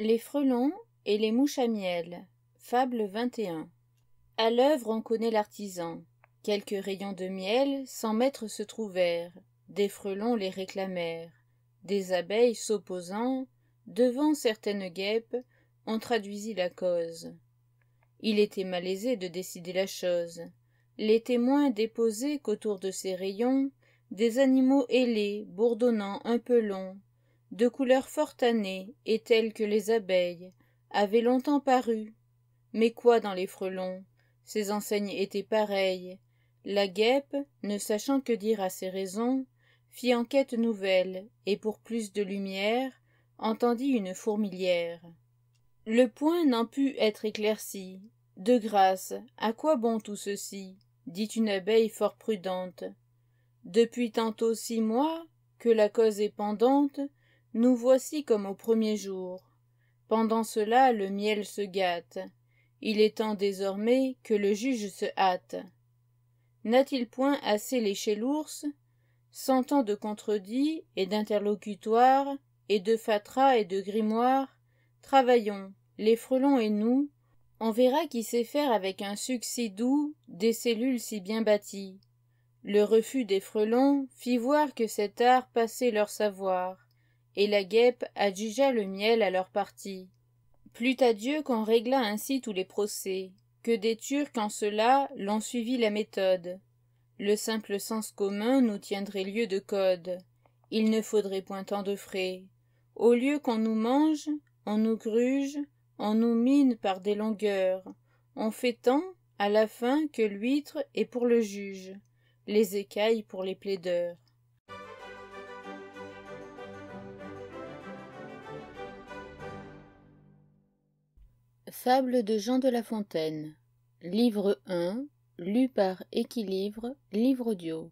Les frelons et les mouches à miel. Fable 21. À l'œuvre on connaît l'artisan. Quelques rayons de miel sans maître se trouvèrent. Des frelons les réclamèrent. Des abeilles s'opposant, devant certaines guêpes, on traduisit la cause. Il était malaisé de décider la chose. Les témoins déposaient qu'autour de ces rayons, des animaux ailés, bourdonnant un peu longs, de couleur fort tannée et telle que les abeilles, avait longtemps paru. Mais quoi dans les frelons Ces enseignes étaient pareilles. La guêpe, ne sachant que dire à ses raisons, fit enquête nouvelle, et pour plus de lumière, entendit une fourmilière. Le point n'en put être éclairci. De grâce, à quoi bon tout ceci dit une abeille fort prudente. Depuis tantôt six mois, que la cause est pendante, nous voici comme au premier jour. Pendant cela le miel se gâte. Il est temps désormais que le juge se hâte. N'a-t-il point assez léché l'ours Cent ans de contredits et d'interlocutoires, et de fatras et de grimoires, travaillons, les frelons et nous, on verra qui sait faire avec un succès doux des cellules si bien bâties. Le refus des frelons fit voir que cet art passait leur savoir et la guêpe adjugea le miel à leur partie. Plût à Dieu qu'on régla ainsi tous les procès, que des Turcs en cela l'ont suivi la méthode. Le simple sens commun nous tiendrait lieu de code. Il ne faudrait point tant de frais. Au lieu qu'on nous mange, on nous gruge, on nous mine par des longueurs. On fait tant, à la fin, que l'huître est pour le juge, les écailles pour les plaideurs. Fable de Jean de La Fontaine Livre 1, lu par Équilibre, livre audio